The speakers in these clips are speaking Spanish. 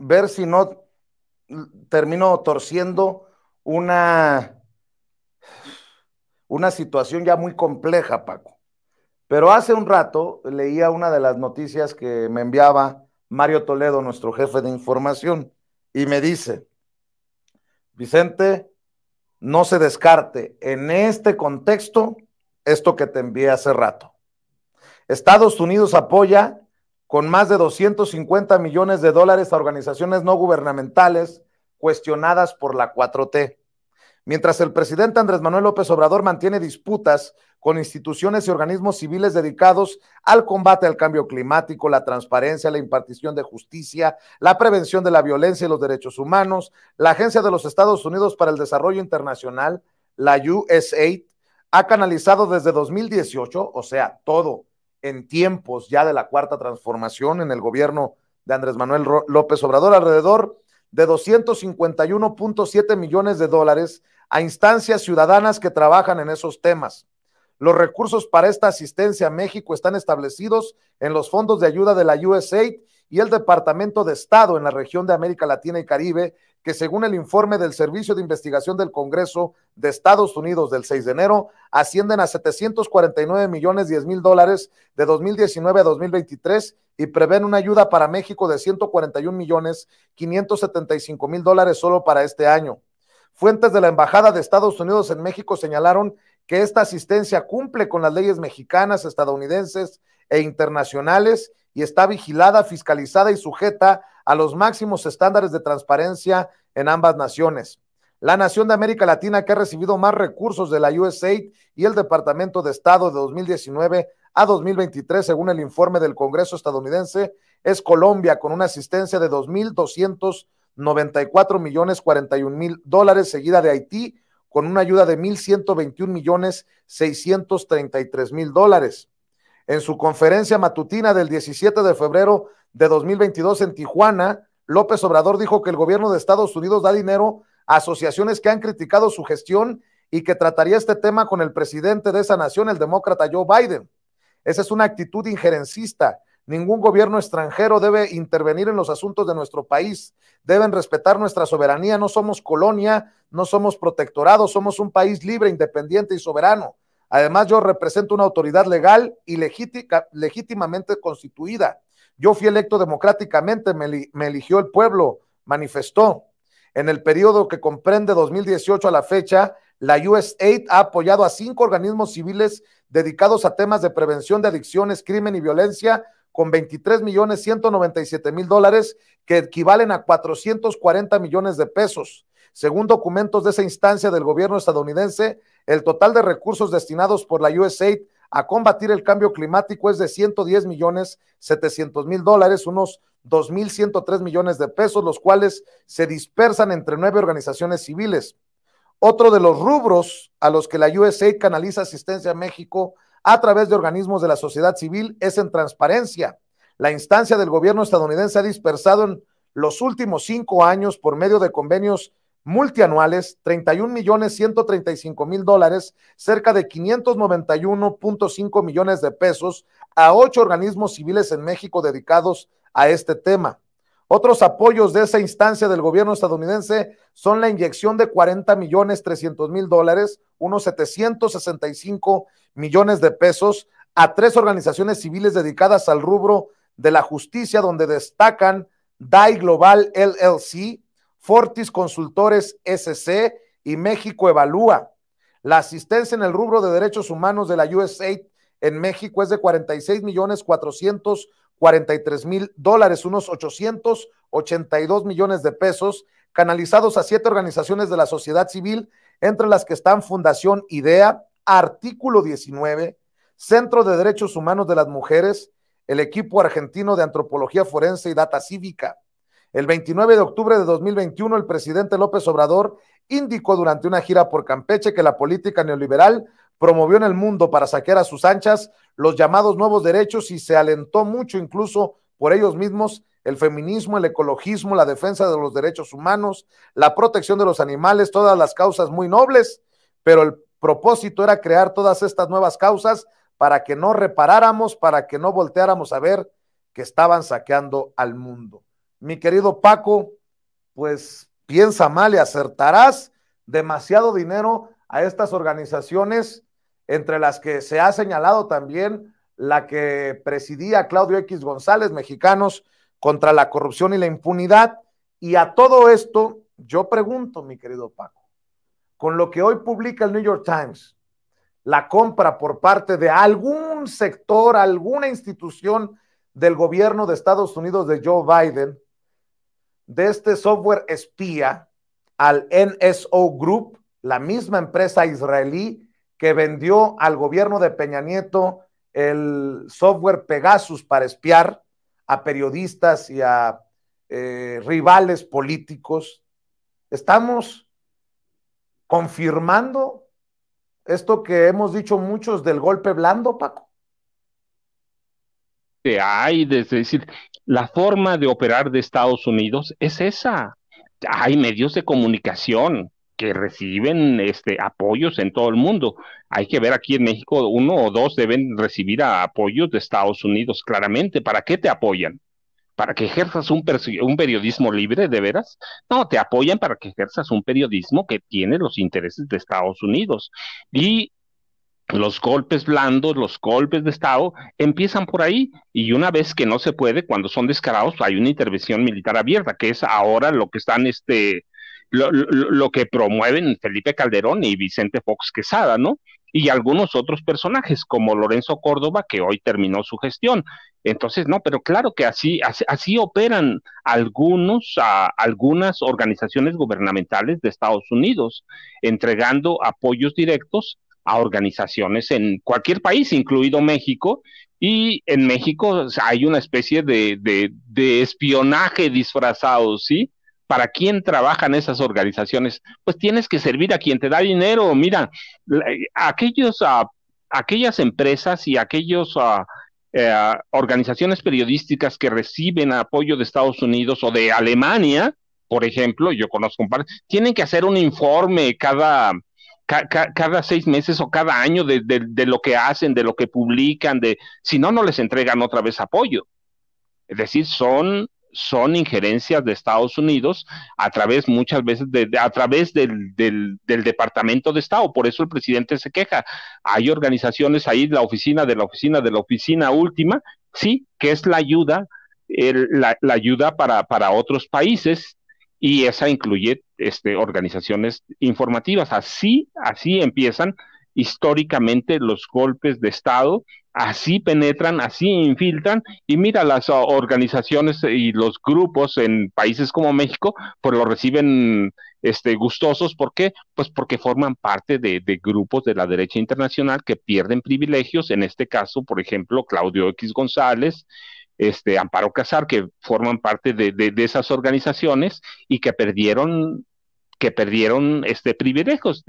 ver si no termino torciendo una, una situación ya muy compleja, Paco. Pero hace un rato leía una de las noticias que me enviaba Mario Toledo, nuestro jefe de información, y me dice, Vicente, no se descarte en este contexto esto que te envié hace rato. Estados Unidos apoya con más de 250 millones de dólares a organizaciones no gubernamentales cuestionadas por la 4T. Mientras el presidente Andrés Manuel López Obrador mantiene disputas con instituciones y organismos civiles dedicados al combate al cambio climático, la transparencia, la impartición de justicia, la prevención de la violencia y los derechos humanos, la Agencia de los Estados Unidos para el Desarrollo Internacional, la USAID, ha canalizado desde 2018, o sea, todo en tiempos ya de la cuarta transformación en el gobierno de Andrés Manuel López Obrador, alrededor de 251.7 millones de dólares a instancias ciudadanas que trabajan en esos temas. Los recursos para esta asistencia a México están establecidos en los fondos de ayuda de la USAID y el Departamento de Estado en la región de América Latina y Caribe, que según el informe del Servicio de Investigación del Congreso de Estados Unidos del 6 de enero, ascienden a 749 millones 10 mil dólares de 2019 a 2023 y prevén una ayuda para México de 141 millones 575 mil dólares solo para este año. Fuentes de la Embajada de Estados Unidos en México señalaron que esta asistencia cumple con las leyes mexicanas, estadounidenses e internacionales y está vigilada, fiscalizada y sujeta a los máximos estándares de transparencia en ambas naciones. La nación de América Latina que ha recibido más recursos de la USAID y el Departamento de Estado de 2019 a 2023, según el informe del Congreso estadounidense, es Colombia, con una asistencia de 2.294 millones 41 mil dólares, seguida de Haití, con una ayuda de 1.121 millones 633 mil dólares. En su conferencia matutina del 17 de febrero de 2022 en Tijuana, López Obrador dijo que el gobierno de Estados Unidos da dinero a asociaciones que han criticado su gestión y que trataría este tema con el presidente de esa nación, el demócrata Joe Biden. Esa es una actitud injerencista. Ningún gobierno extranjero debe intervenir en los asuntos de nuestro país. Deben respetar nuestra soberanía. No somos colonia, no somos protectorado, somos un país libre, independiente y soberano. Además, yo represento una autoridad legal y legítimamente constituida. Yo fui electo democráticamente, me, eligió el pueblo, manifestó. En el periodo que comprende 2018 a la fecha, la USAID ha apoyado a cinco organismos civiles dedicados a temas de prevención de adicciones, crimen y violencia con 23 millones 197 mil dólares que equivalen a 440 millones de pesos. Según documentos de esa instancia del gobierno estadounidense, el total de recursos destinados por la USAID a combatir el cambio climático es de 110 millones 700 mil dólares, unos 2.103 millones de pesos, los cuales se dispersan entre nueve organizaciones civiles. Otro de los rubros a los que la USAID canaliza asistencia a México a través de organismos de la sociedad civil es en transparencia. La instancia del gobierno estadounidense ha dispersado en los últimos cinco años por medio de convenios multianuales, 31 millones 135 mil dólares, cerca de 591.5 millones de pesos a ocho organismos civiles en México dedicados a este tema. Otros apoyos de esa instancia del gobierno estadounidense son la inyección de 40 millones 300 mil dólares, unos 765 millones de pesos, a tres organizaciones civiles dedicadas al rubro de la justicia, donde destacan DAI Global LLC, Fortis Consultores SC y México Evalúa. La asistencia en el rubro de derechos humanos de la USAID en México es de 46 millones 443 mil dólares, unos 882 millones de pesos, canalizados a siete organizaciones de la sociedad civil, entre las que están Fundación IDEA, Artículo 19, Centro de Derechos Humanos de las Mujeres, el equipo argentino de antropología forense y data cívica, el 29 de octubre de 2021, el presidente López Obrador indicó durante una gira por Campeche que la política neoliberal promovió en el mundo para saquear a sus anchas los llamados nuevos derechos y se alentó mucho incluso por ellos mismos el feminismo, el ecologismo, la defensa de los derechos humanos, la protección de los animales, todas las causas muy nobles, pero el propósito era crear todas estas nuevas causas para que no reparáramos, para que no volteáramos a ver que estaban saqueando al mundo mi querido Paco, pues piensa mal y acertarás demasiado dinero a estas organizaciones, entre las que se ha señalado también la que presidía Claudio X González, Mexicanos contra la Corrupción y la Impunidad. Y a todo esto, yo pregunto, mi querido Paco, con lo que hoy publica el New York Times, la compra por parte de algún sector, alguna institución del gobierno de Estados Unidos de Joe Biden, de este software espía al NSO Group, la misma empresa israelí que vendió al gobierno de Peña Nieto el software Pegasus para espiar a periodistas y a eh, rivales políticos. Estamos confirmando esto que hemos dicho muchos del golpe blando, Paco hay, es decir, la forma de operar de Estados Unidos es esa. Hay medios de comunicación que reciben este, apoyos en todo el mundo. Hay que ver aquí en México, uno o dos deben recibir apoyos de Estados Unidos, claramente. ¿Para qué te apoyan? ¿Para que ejerzas un, un periodismo libre, de veras? No, te apoyan para que ejerzas un periodismo que tiene los intereses de Estados Unidos. Y los golpes blandos, los golpes de Estado, empiezan por ahí y una vez que no se puede, cuando son descarados, hay una intervención militar abierta, que es ahora lo que están, este, lo, que promueven Felipe Calderón y Vicente Fox Quesada, ¿no? Y algunos otros personajes, como Lorenzo Córdoba, que hoy terminó su gestión. Entonces, no, pero claro que así, así, operan algunos, algunas organizaciones gubernamentales de Estados Unidos, entregando apoyos directos a organizaciones en cualquier país, incluido México, y en México hay una especie de, espionaje disfrazado, ¿sí? ¿Para quién trabajan esas organizaciones? Pues tienes que servir a quien te da dinero. Mira, aquellos, a, ah, aquellas empresas y aquellas ah, eh, organizaciones periodísticas que reciben apoyo de Estados Unidos o de Alemania, por ejemplo, yo conozco un par, tienen que hacer un informe cada, cada seis meses o cada año de, lo que hacen, de lo que publican, de si no, no les entregan otra vez apoyo. Es decir, son, son injerencias de Estados Unidos a través muchas veces de, a través del, Departamento de Estado. Por eso el presidente se queja. Hay organizaciones ahí, la oficina de la oficina de la oficina última, sí, que es la ayuda la, ayuda para, para, otros países y esa incluye este, organizaciones informativas. Así, así empiezan históricamente los golpes de Estado, así penetran, así infiltran, y mira, las organizaciones y los grupos en países como México, pues lo reciben este, gustosos, ¿por qué? Pues porque forman parte de, de grupos de la derecha internacional que pierden privilegios, en este caso, por ejemplo, Claudio X González, este, Amparo Cazar, que forman parte de, esas organizaciones y que perdieron que perdieron este privilegios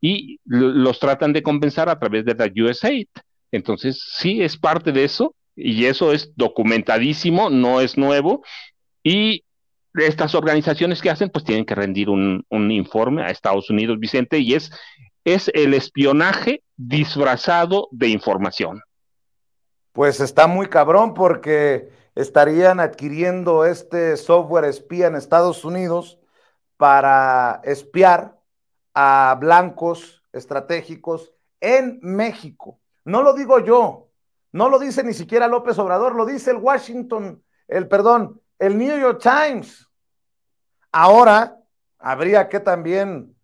y los tratan de compensar a través de la USAID. Entonces, sí es parte de eso y eso es documentadísimo, no es nuevo y estas organizaciones que hacen pues tienen que rendir un, informe a Estados Unidos, Vicente, y es, es el espionaje disfrazado de información pues está muy cabrón porque estarían adquiriendo este software espía en Estados Unidos para espiar a blancos estratégicos en México. No lo digo yo, no lo dice ni siquiera López Obrador, lo dice el Washington, el perdón, el New York Times. Ahora habría que también